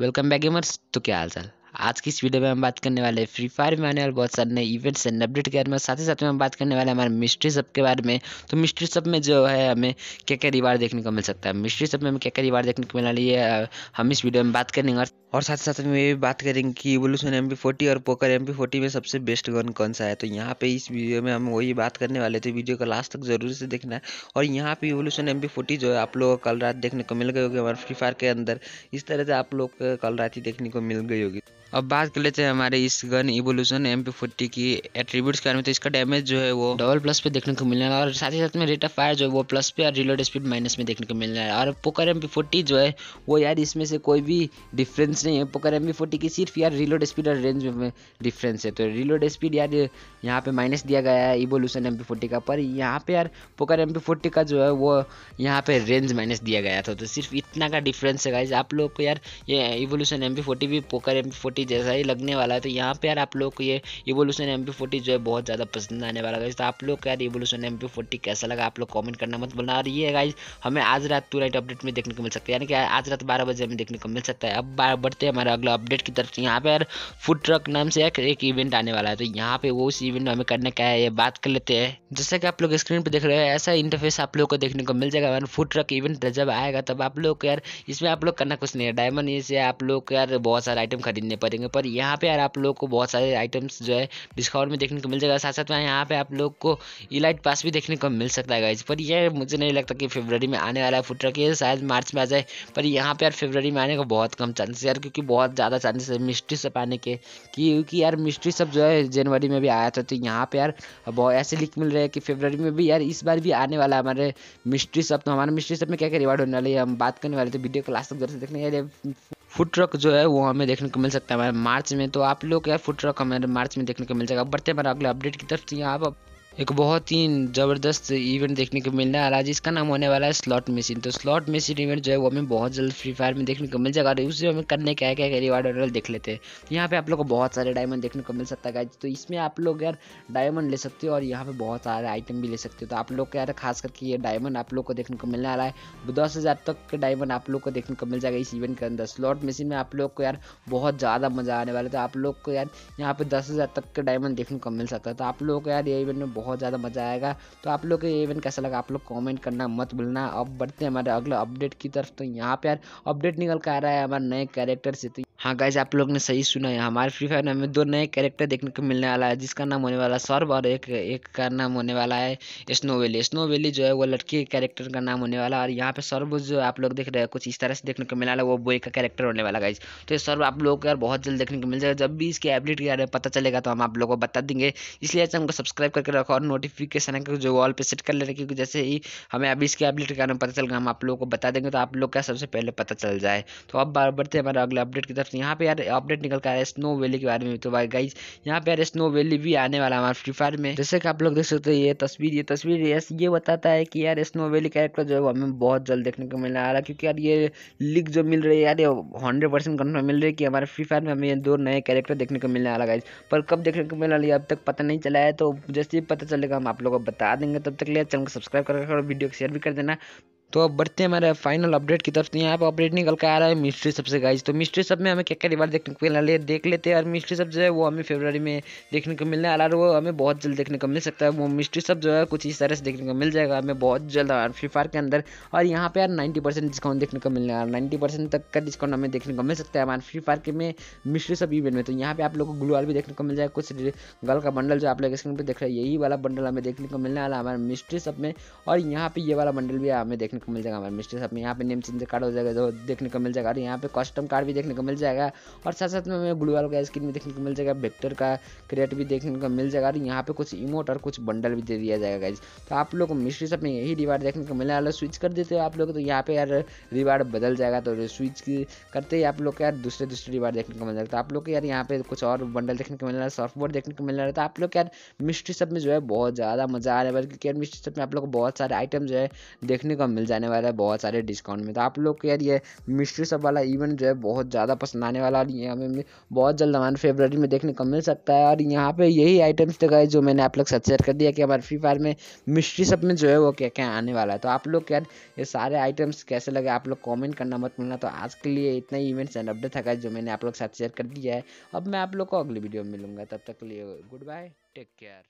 welcome back gamers तो क्या हाल चाल आज की इस वीडियो में हम बात करने वाले फ्री फायर में आने वाले बहुत सारे नए इवेंट्स एंड अपडेट के बारे में साथ ही साथ में हम बात करने वाले हमारे मिस्ट्री सब के बारे में तो मिस्ट्री सब में जो है हमें क्या क्या रिवार्ड देखने को मिल सकता है मिस्ट्री सब में हमें क्या क्या रिवार्ड देखने को मिला है हम इस वीडियो में बात करेंगे और साथ साथ में ये भी बात करेंगे कि इवोल्यूशन एम फोर्टी और पोकर एम फोर्टी में सबसे बेस्ट गन कौन सा है तो यहाँ पे इस वीडियो में हम वही बात करने वाले थे वीडियो का लास्ट तक जरूर से देखना है और यहाँ पे इवोल्यूशन एम फोर्टी जो है आप लोग कल रात देखने को मिल गई होगी हमारे फ्री फायर के अंदर इस तरह से आप लोग कल रात ही देखने को मिल गई होगी अब बात कर लेते हैं हमारे इस gun evolution M P forty की एट्रीब्यूट्स के बारे में तो इसका डैमेज जो है वो डबल प्लस पे देखने को मिलने वाला और साथ ही साथ में रेट ऑफ फायर जो है वो प्लस पे और रिलोड स्पीड माइनस में देखने को मिलने वाला और पोकर एम पी फोर्टी जो है वो यार इसमें से कोई भी डिफरेंस नहीं है पोकर एम पी फोर्टी की सिर्फ यार रिलोड स्पीड और रेंज में डिफरेंस है तो रिलोड स्पीड यार यहाँ पे माइनस दिया गया है इवोल्यूशन एम पी फोर्टी का पर यहाँ पे यार पोकर एम पी फोर्टी का जो है वो यहाँ पे रेंज माइनस दिया गया था तो सिर्फ इतना का डिफरेंस है आप लोग को यार ये इवोल्यूशन एम पी फोर्टी भी पोकर एम पी फोर्टी जैसा ही लगने वाला है तो यहाँ पे यार आप लोग को ये इवोल्यूशन एम पी जो है बहुत ज़्यादा पसंद आने वाला है तो आप लोग यार इवोल्यूशन एम पी कैसा लगा आप लोग कॉमेंट करना मत बोलना और ये गाइज हमें आज रात टू नाइट अपडेट में देखने को मिल सकता है यानी कि आज रात बारह बजे हमें देखने को मिल सकता है अब बढ़ते हैं हमारे अगला अपडेट की तरफ यहाँ पे यार फूड ट्रक नाम से एक इवेंट आने वाला है तो यहाँ पे वो उस इवेंट में हमें करने का है ये बात कर लेते हैं जैसा कि आप लोग स्क्रीन पर देख रहे हैं ऐसा इंटरफेस आप लोग को देखने को मिल जाएगा फूड ट्रक इवेंट जब आएगा तब आप लोग यार इसमें आप लोग करना कुछ नहीं है डायमंड से आप लोग यार बहुत सारे आइटम खरीदने पर करेंगे पर यहाँ पे यार आप लोग को बहुत सारे आइटम्स जो है डिस्काउंट में देखने को मिल जाएगा साथ साथ में यहाँ पे आप लोग को इलाइट पास भी देखने को मिल सकता है पर यह मुझे नहीं लगता कि फेबररी में आने वाला है फुट रखिए शायद मार्च में आ जाए पर यहाँ पर यार फेबररी में आने का बहुत कम चांसेस यार क्योंकि बहुत ज़्यादा चांसेस है मिस्ट्री सब आने के क्योंकि यार मिस्ट्री सब जो है जनवरी में भी आया था तो यहाँ पर यार बहुत ऐसे लिख मिल रहे हैं कि फेबररी में भी यार इस बार भी आने वाला हमारे मिस्ट्री सब तो हमारे मिस्ट्री सब में क्या क्या रिवार्ड होने वाले हम बात करने वाले थे वीडियो को लास्ट तक जरूर से देखने के लिए फूड ट्रक जो है वो हमें देखने को मिल सकता है हमारे मार्च में तो आप लोग क्या फूड ट्रक हमारे मार्च में देखने को मिल जाएगा बढ़ते हमारे अगले अपडेट की तरफ से तो यहाँ आप एक बहुत ही ज़बरदस्त इवेंट देखने को मिलने रहा है जिसका नाम होने वाला है स्लॉट मशीन तो स्लॉट मशीन इवेंट जो है वो हमें बहुत जल्द फ्री फायर में देखने को मिल जाएगा और उससे हमें करने क्या क्या क्या रिवार्ड वगैरह देख लेते हैं तो यहाँ पे आप लोग को बहुत सारे डायमंड देखने को मिल सकता है तो इसमें आप लोग यार डायमंड ले सकते हो और यहाँ पर बहुत सारे आइटम भी ले सकते हो तो आप लोग को यार खास करके ये डायमंड आप लोग को देखने को मिलने वाला है दस हज़ार तक के डायमंड आप लोग को देखने को मिल जाएगा इस इवेंट के अंदर स्लॉट मशीन में आप लोग को यार बहुत ज़्यादा मज़ा आने वाला है तो आप लोग को यार यहाँ पर दस तक के डायमंड देखने को मिल सकता है तो आप लोग को यार ये इवेंट में बहुत बहुत ज़्यादा मज़ा आएगा तो आप लोग को ये इवेंट कैसा लगा आप लोग कॉमेंट करना मत भूलना अब बढ़ते हैं हमारे अगले अपडेट की तरफ तो यहाँ पर यार अपडेट निकल कर आ रहा है हमारे नए कैरेक्टर से तो हाँ गाइज आप लोग ने सही सुना है हमारे फ्री फायर में दो नए कैरेक्टर देखने को मिलने वाला है जिसका नाम होने वाला सर्व और एक एक का नाम होने वाला है स्नो वैली स्नो वैली जो है वो लड़की कैरेक्टर का नाम होने वाला है और यहाँ पे सर्व जो आप लोग देख रहे हैं कुछ इस तरह से देखने को मिला है वो बॉय का कैरेक्टर होने वाला गाइज तो ये सर्व आप लोग को यार बहुत जल्द देखने को मिल जाएगा जब भी इसके एबिलिटी के पता चलेगा तो हम आप लोगों को बता देंगे इसलिए चैनल को सब्सक्राइब करके रखो और नोटिफिकेशन है जो ऑल पे सेट कर ले रहे क्योंकि जैसे ही हमें अभी इसके अपडेट के कारण पता चल गया हम आप लोगों को बता देंगे तो आप लोग का सबसे पहले पता चल जाए तो अब बार बढ़ते हमारे अगले अपडेट की तरफ यहाँ पे यार अपडेट निकल कर स्नो वैली के बारे में तो भाई गाइज यहाँ पे यार स्नो वैली भी आने वाला हमारे फ्री फायर में जैसे कि आप लोग देख सकते हो ये तस्वीर ये तस्वीर ये बताता है कि यार स्नो वैली कैरेक्टर जो है हमें बहुत जल्द देखने को मिलने आ रहा है क्योंकि यार ये लिख जो मिल रही है यार ये हंड्रेड परसेंट कन्फर्म मिल रही है कि हमारे फ्री फायर में हमें दो नए कैरेक्टर देखने को मिलने आ रहा है पर कब देखने को मिलने वाली अब तक पता नहीं चला है तो जैसे पता पता चलेगा हम आप लोगों को बता देंगे तब तक लिए चैनल को सब्सक्राइब कर वीडियो को शेयर भी कर देना तो अब बढ़ते हैं हमारे फाइनल अपडेट की तरफ तो यहाँ पर अपडेट निकल के आ रहा है मिस्ट्री सब से गाइज तो मिस्ट्री सब में हमें क्या क्या रिवार्ड देखने को मिलना है देख लेते हैं और मिस्ट्री सब जो है वो हमें फेबररी में देखने को मिलने आ रहा है वो हमें बहुत जल्द देखने को मिल सकता है वो मिस्ट्री सब जो है कुछ इस तरह से देखने को मिल जाएगा हमें बहुत जल्द फ्री फायर के अंदर और यहाँ पर यार नाइन्टी डिस्काउंट देखने को मिलने और नाइन्टी तक का डिस्काउंट हमें देखने को मिल सकता है हमारे फ्री फायर के में मिस्ट्री सब इवेंट में तो यहाँ पे आप लोग को ग्लू भी देखने को मिल जाएगा कुछ गल का बंडल जो आप लोग स्क्रीन पर देख रहे हैं यही वाला बंडल हमें देखने को मिलने वाला हमारे मिस्ट्री सब में और यहाँ पे ये वाला बंडल भी हमें देखने को को मिल जाएगा हमारे मिस्ट्री शॉप में यहाँ पे नेम चेंज कार्ड हो जाएगा जो देखने को मिल जाएगा और यहाँ पे कस्टम कार्ड भी देखने को मिल जाएगा और साथ साथ में हमें वाल का स्क्रीन भी देखने को मिल जाएगा वेक्टर का क्रिएट भी देखने को मिल जाएगा और यहाँ पे कुछ इमोट और कुछ बंडल भी दे दिया जाएगा गाइज तो आप लोग मिस्ट्री सब में यही रिवार्ड देखने को मिलने वाला स्विच कर देते हो आप लोग तो यहाँ पे यार रिवार्ड बदल जाएगा तो स्विच करते ही आप लोग को यार दूसरे दूसरे रिवार्ड देखने को मिल जाएगा तो आप लोग को यार यहाँ पे कुछ और बंडल देखने को मिल रहा है सॉफ्टवेयर देखने को मिल रहा है तो आप लोग यार मिस्ट्री सब में जो है बहुत ज़्यादा मजा आ रहा है बल्कि मिस्ट्री सब में आप लोग को बहुत सारे आइटम जो है देखने को मिल जाएगा जाने वाला है बहुत सारे डिस्काउंट में तो आप लोग को यार ये मिस्ट्री सब वाला इवेंट जो है बहुत ज़्यादा पसंद आने वाला और ये हमें बहुत जल्द हमारे फेबररी में देखने को मिल सकता है और यहाँ पे यही आइटम्स तो गए जो मैंने आप लोग सजेस्ट शेयर कर दिया कि हमारे फ्री फायर में मिस्ट्री सब में जो है वो क्या क्या आने वाला है तो आप लोग यार ये सारे आइटम्स कैसे लगे आप लोग कॉमेंट करना मत मिलना तो आज के लिए इतना ही इवेंट्स एंड अपडेट था जो मैंने आप लोग साथ शेयर कर दिया है अब मैं आप लोग को अगली वीडियो में मिलूंगा तब तक के लिए गुड बाय टेक केयर